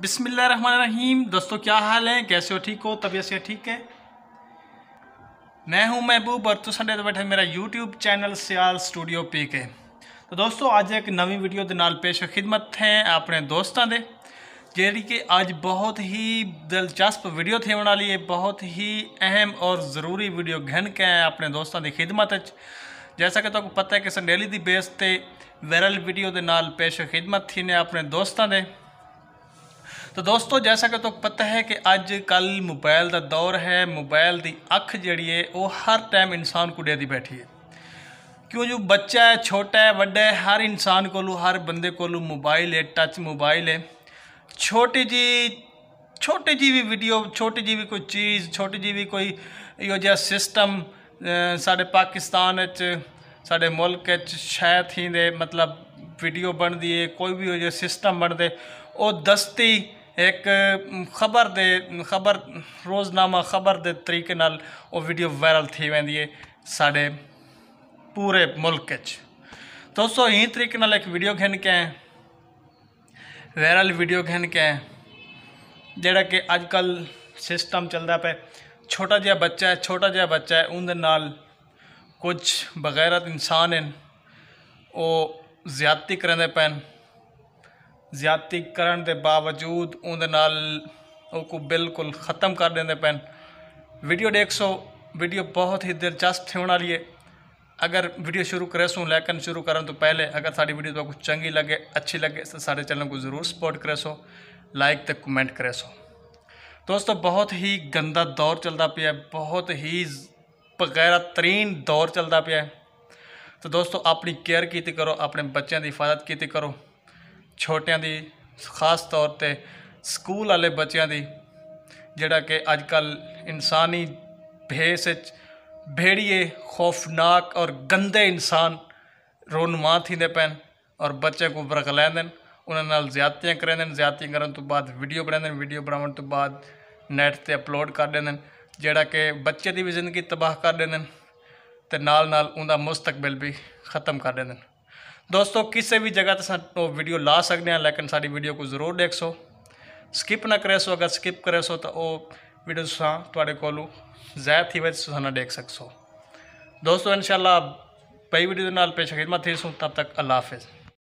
बिसमिल्ल रहीम दोस्तों क्या हाल है कैसे हो ठीक हो तबीयत से ठीक है मैं हूं महबूब और तुसा तो बैठे मेरा YouTube channel Sial studio P K तो दोस्तों आज एक नवी वीडियो के नाल पेश खिदमत हैं अपने दोस्तों के जिड़ी कि आज बहुत ही दिलचस्प वीडियो थे वाली है बहुत ही अहम और ज़रूरी वीडियो घन के हैं अपने दोस्तों की खिदमत जैसा कि तुमको तो पता है कि संडेली बेस से वायरल वीडियो के नाल पेश खिदमत थी ने अपने दोस्तों के ਤਾਂ ਦੋਸਤੋ ਜੈਸਾ ਕਿ ਤੁਹਾਨੂੰ ਪਤਾ ਹੈ ਕਿ ਅੱਜ ਕੱਲ ਮੋਬਾਈਲ ਦਾ ਦੌਰ ਹੈ ਮੋਬਾਈਲ ਦੀ ਅੱਖ ਜਿਹੜੀ ਹੈ ਉਹ ਹਰ ਟਾਈਮ ਇਨਸਾਨ ਕੁੜੇ ਦੀ ਬੈਠੀ ਹੈ ਕਿਉਂ ਜੋ ਬੱਚਾ ਹੈ ਛੋਟਾ ਹੈ ਵੱਡਾ ਹੈ ਹਰ ਇਨਸਾਨ ਕੋਲੋਂ ਹਰ ਬੰਦੇ ਕੋਲੋਂ ਮੋਬਾਈਲ ਹੈ ਟੱਚ ਮੋਬਾਈਲ ਹੈ ਛੋਟੀ ਜੀ ਛੋਟੀ ਜੀ ਵੀ ਵੀਡੀਓ ਛੋਟੀ ਜੀ ਵੀ ਕੋਈ ਚੀਜ਼ ਛੋਟੀ ਜੀ ਵੀ ਕੋਈ ਇਹੋ ਜਿਹਾ ਸਿਸਟਮ ਸਾਡੇ ਪਾਕਿਸਤਾਨ ਵਿੱਚ ਸਾਡੇ ਮੁਲਕ ਵਿੱਚ ਸ਼ਾਇਦ ਹੀ ਦੇ ਮਤਲਬ ਵੀਡੀਓ ਬਣਦੀ ਹੈ ਕੋਈ ਵੀ ਉਹ ਜਿਹਾ ਸਿਸਟਮ ਬਣਦੇ ਉਹ ਦਸਤੀ ਇੱਕ ਖਬਰ ਦੇ ਖਬਰ ਰੋਜ਼ਨਾਮਾ ਖਬਰ ਦੇ ਤਰੀਕੇ ਨਾਲ ਉਹ ਵੀਡੀਓ ਵਾਇਰਲ ਥੀ ਵੈਂਦੀ ਏ ਸਾਡੇ ਪੂਰੇ ਮੁਲਕ 'ਚ ਦੋਸਤੋ ਇਹ ਤਰੀਕੇ ਨਾਲ ਇੱਕ ਵੀਡੀਓ ਖਿੰਨ ਕੇ ਵਾਇਰਲ ਵੀਡੀਓ ਖਿੰਨ ਕੇ ਜਿਹੜਾ ਕਿ ਅੱਜ ਕੱਲ ਸਿਸਟਮ ਚੱਲਦਾ ਪਿਆ ਛੋਟਾ ਜਿਹਾ ਬੱਚਾ ਹੈ ਛੋਟਾ ਜਿਹਾ ਬੱਚਾ ਹੈ ਉਹਦੇ ਨਾਲ ਕੁਝ ਬਗੈਰਤ ਇਨਸਾਨ ਹਨ ਉਹ ਜ਼ਿਆਦਤੀ ਕਰਦੇ ਪੈਣ ਜ਼ਿਆਤੀ ਕਰਨ ਦੇ ਬਾਵਜੂਦ ਉਹਦੇ ਨਾਲ ਉਹ ਕੋ ਬਿਲਕੁਲ ਖਤਮ ਕਰ ਦਿੰਦੇ ਪੈਨ ਵੀਡੀਓ ਦੇ 100 ਵੀਡੀਓ ਬਹੁਤ ਹੀ ਦਿਲਚਸਪ ਹੋਣ ਵਾਲੀ ਹੈ ਅਗਰ ਵੀਡੀਓ ਸ਼ੁਰੂ ਕਰੇ ਸੋ ਲੈਕਨ ਸ਼ੁਰੂ ਕਰਨ ਤੋਂ ਪਹਿਲੇ ਅਗਰ ਸਾਡੀ ਵੀਡੀਓ ਤੁਹਾਨੂੰ ਚੰਗੀ ਲੱਗੇ ਅੱਛੀ ਲੱਗੇ ਤਾਂ ਸਾਡੇ ਚੈਨਲ ਨੂੰ ਜ਼ਰੂਰ ਸਪੋਰਟ ਕਰੇ ਸੋ ਲਾਈਕ ਤੇ ਕਮੈਂਟ ਕਰੇ ਸੋ ਦੋਸਤੋ ਬਹੁਤ ਹੀ ਗੰਦਾ ਦੌਰ ਚੱਲਦਾ ਪਿਆ ਬਹੁਤ ਹੀ ਬਗੈਰਤਰੀਨ ਦੌਰ ਚੱਲਦਾ ਪਿਆ ਹੈ ਤਾਂ ਦੋਸਤੋ ਆਪਣੀ ਕੇਅਰ ਕੀਤੀ ਕਰੋ ਆਪਣੇ ਬੱਚਿਆਂ ਦੀ ਹਿਫਾਜ਼ਤ ਕੀਤੀ ਕਰੋ ਛੋਟਿਆਂ ਦੀ ਖਾਸ ਤੌਰ ਤੇ ਸਕੂਲ ਵਾਲੇ ਬੱਚਿਆਂ ਦੀ ਜਿਹੜਾ ਕਿ ਅੱਜ ਕੱਲ ਇਨਸਾਨੀ ਭੇਸ ਵਿੱਚ ਭੇੜੀਏ ਖੌਫਨਾਕ ਔਰ ਗੰਦੇ ਇਨਸਾਨ ਰੋਨਮਾ ਥੀਂਦੇ ਪੈਣ ਔਰ ਬੱਚੇ ਕੋ ਬਰਕ ਲੈਂਦੇ ਉਹਨਾਂ ਨਾਲ ਜ਼ਿਆਦਤੀਆਂ ਕਰਦੇ ਨੇ ਜ਼ਿਆਦਤੀਆਂ ਕਰਨ ਤੋਂ ਬਾਅਦ ਵੀਡੀਓ ਬਣਾਉਂਦੇ ਨੇ ਵੀਡੀਓ ਬਣਾਉਣ ਤੋਂ ਬਾਅਦ ਨੈਟ ਤੇ ਅਪਲੋਡ ਕਰ ਦਿੰਦੇ ਨੇ ਜਿਹੜਾ ਕਿ ਬੱਚੇ ਦੀ ਵੀ ਜ਼ਿੰਦਗੀ ਤਬਾਹ ਕਰ ਦਿੰਦੇ ਨੇ ਤੇ ਨਾਲ ਨਾਲ ਉਹਦਾ ਮੁਸਤਕਬਲ ਵੀ ਖਤਮ ਕਰ ਦਿੰਦੇ ਨੇ ਦੋਸਤੋ ਕਿਸੇ ਵੀ ਜਗ੍ਹਾ ਤੇ ਸਾਨੂੰ ਵੀਡੀਓ ਲਾ ਸਕਦੇ ਆ ਲੇਕਿਨ ਸਾਡੀ ਵੀਡੀਓ ਕੋ ਜ਼ਰੂਰ ਦੇਖੋ ਸਕਿਪ ਨਾ ਕਰੇ ਸੋ ਅਗਰ ਸਕਿਪ ਕਰੇ ਸੋ ਤਾਂ ਉਹ ਵੀਡੀਓ ਤੁਸੀਂ ਤੁਹਾਡੇ ਕੋਲੋਂ ਜ਼ਾਇਦ ਹੀ ਵਿੱਚ ਤੁਸੀਂ ਦੇਖ ਸਕਸੋ ਦੋਸਤੋ ਇਨਸ਼ਾਅੱਲਾ ਪਈ ਵੀਡੀਓ ਦੇ ਨਾਲ ਪੇਸ਼ ਖਿਦਮਤ ਥੀ ਸੋ ਤਬ ਤੱਕ ਅੱਲਾ ਹਾਫਿਜ਼